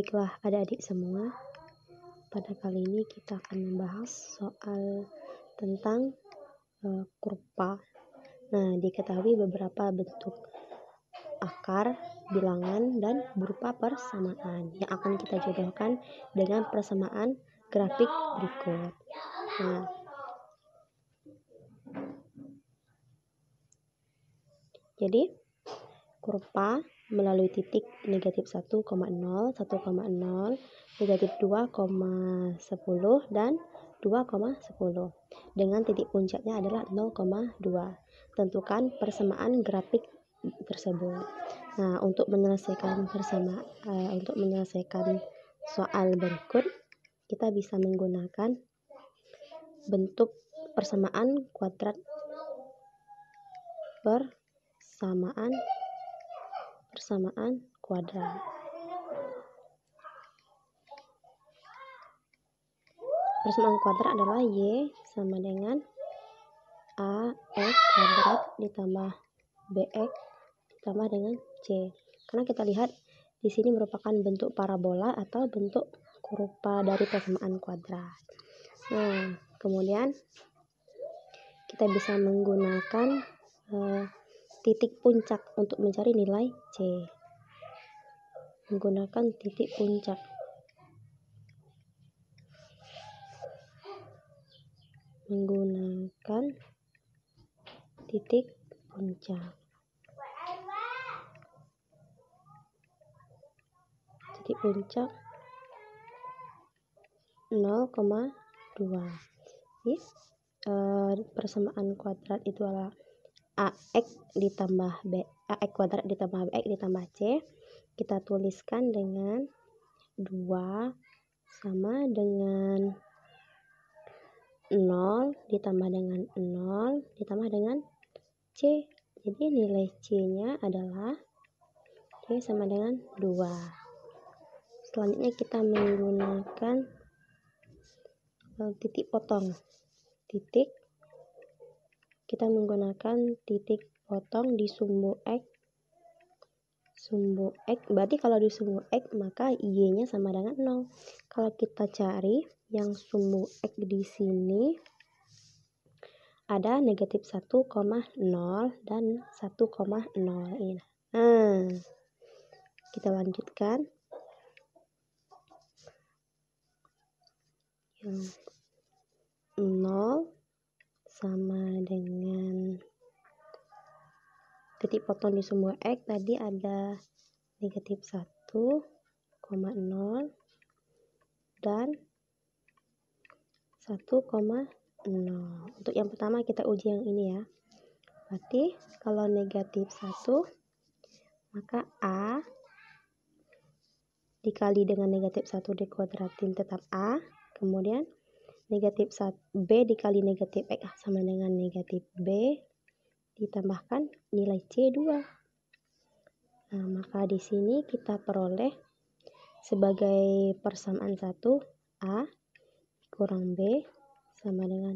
Baiklah, adik-adik semua, pada kali ini kita akan membahas soal tentang uh, eh, kurva. Nah, diketahui beberapa bentuk akar, bilangan, dan berupa persamaan yang akan kita jodohkan dengan persamaan grafik berikut. Nah, jadi kurpa melalui titik negatif 1,0, 1,0, negatif 2,10, dan 2,10. Dengan titik puncaknya adalah 0,2. Tentukan persamaan grafik tersebut. Nah, untuk menyelesaikan bersama uh, eh, untuk menyelesaikan soal berikut, kita bisa menggunakan bentuk persamaan kuadrat persamaan persamaan kuadrat. Persamaan kuadrat adalah Y sama dengan a x kuadrat ditambah BX ditambah dengan C. Karena kita lihat di sini merupakan bentuk parabola atau bentuk kurva dari persamaan kuadrat. Nah, kemudian kita bisa menggunakan uh, titik puncak untuk mencari nilai C. Menggunakan titik puncak. Menggunakan titik puncak. Titik puncak 0,2. Yes. Uh, persamaan kuadrat itu adalah AX ditambah B, AX kuadrat ditambah BX ditambah C. Kita tuliskan dengan 2 sama dengan 0 ditambah dengan 0 ditambah dengan C. Jadi nilai C-nya adalah C sama dengan 2. Selanjutnya kita menggunakan eh, titik potong. Titik kita menggunakan titik potong di sumbu X sumbu X berarti kalau di sumbu X maka Y-nya sama dengan 0 kalau kita cari yang sumbu X di sini ada negatif 1,0 dan 1,0 ini nah, kita lanjutkan yang 0 sama dengan titik potong di semua X tadi ada negatif 1,0 dan 1,0 untuk yang pertama kita uji yang ini ya berarti kalau negatif 1 maka A dikali dengan negatif 1 dikuadratin tetap A kemudian negatif 1, B dikali negatif X ah, sama dengan negatif B, ditambahkan nilai C2. Nah, maka di sini kita peroleh sebagai persamaan satu A kurang B sama dengan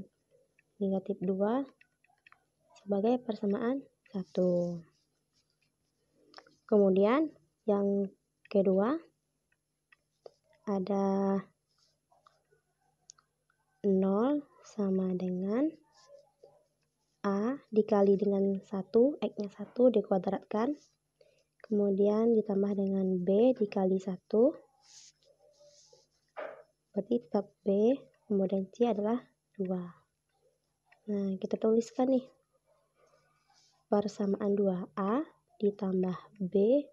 negatif 2 sebagai persamaan satu. Kemudian yang kedua ada 0 sama dengan A dikali dengan 1, X-nya 1 dikuadratkan. Kemudian ditambah dengan B dikali 1. Berarti tetap B, kemudian C adalah 2. Nah, kita tuliskan nih. Persamaan 2A ditambah B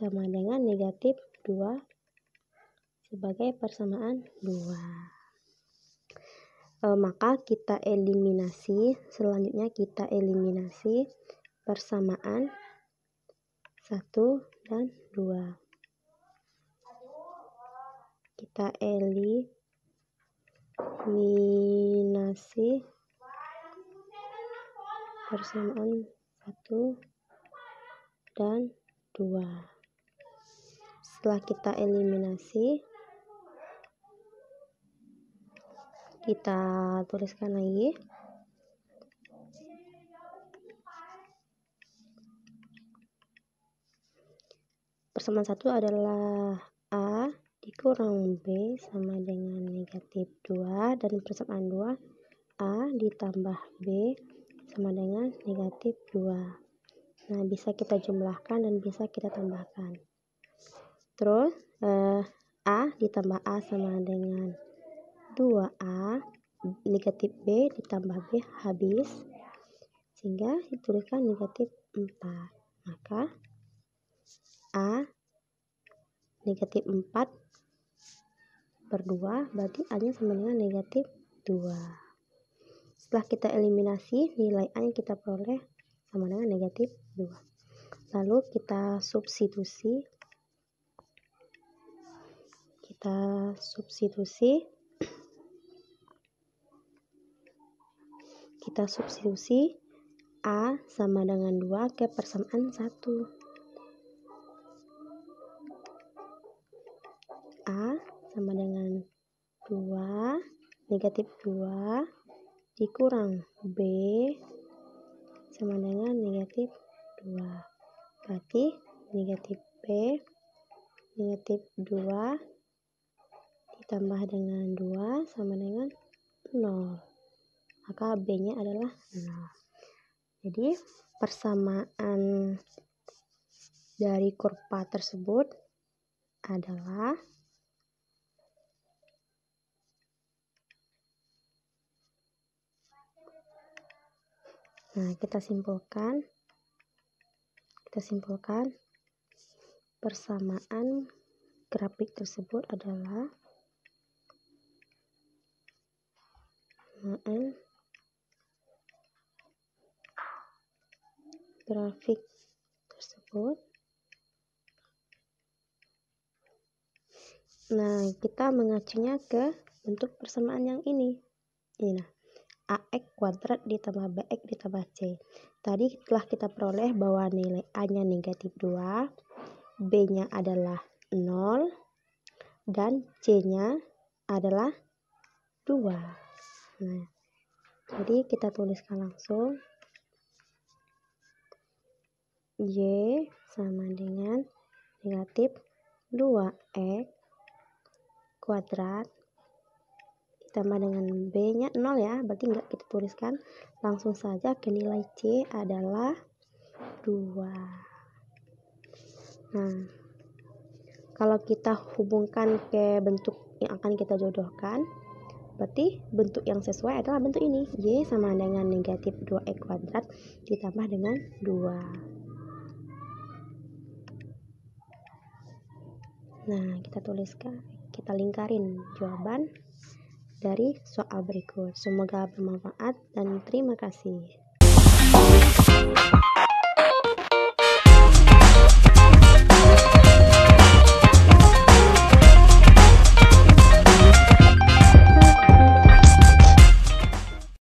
sama dengan negatif 2 sebagai persamaan 2 e, maka kita eliminasi selanjutnya kita eliminasi persamaan 1 dan 2 kita eliminasi persamaan 1 dan 2 setelah kita eliminasi kita tuliskan lagi persamaan satu adalah A dikurang B sama dengan negatif 2 dan persamaan 2 A ditambah B sama dengan negatif 2 nah bisa kita jumlahkan dan bisa kita tambahkan terus eh, A ditambah A sama dengan 2A negatif B ditambah B habis sehingga dituliskan negatif 4 maka A negatif 4 per 2 berarti A nya sama dengan negatif 2 setelah kita eliminasi nilai A yang kita peroleh sama dengan negatif 2 lalu kita substitusi kita substitusi Kita substitusi A sama dengan 2 ke persamaan 1. A sama dengan 2 negatif 2 dikurang B sama dengan negatif 2 berarti negatif B negatif 2 ditambah dengan 2 sama dengan 0 maka B-nya adalah 0. Jadi persamaan dari kurva tersebut adalah Nah, kita simpulkan kita simpulkan persamaan grafik tersebut adalah grafik tersebut nah kita mengacunya ke bentuk persamaan yang ini ini nah AX kuadrat ditambah BX ditambah C tadi telah kita peroleh bahwa nilai A nya negatif 2 B nya adalah 0 dan C nya adalah 2 nah, jadi kita tuliskan langsung Y sama dengan negatif 2X kuadrat ditambah dengan B-nya 0 ya, berarti nggak kita tuliskan. Langsung saja ke nilai C adalah 2. Nah, kalau kita hubungkan ke bentuk yang akan kita jodohkan, berarti bentuk yang sesuai adalah bentuk ini. Y sama dengan negatif 2X kuadrat ditambah dengan 2. Nah, kita tuliskan, kita lingkarin jawaban dari soal berikut. Semoga bermanfaat dan terima kasih.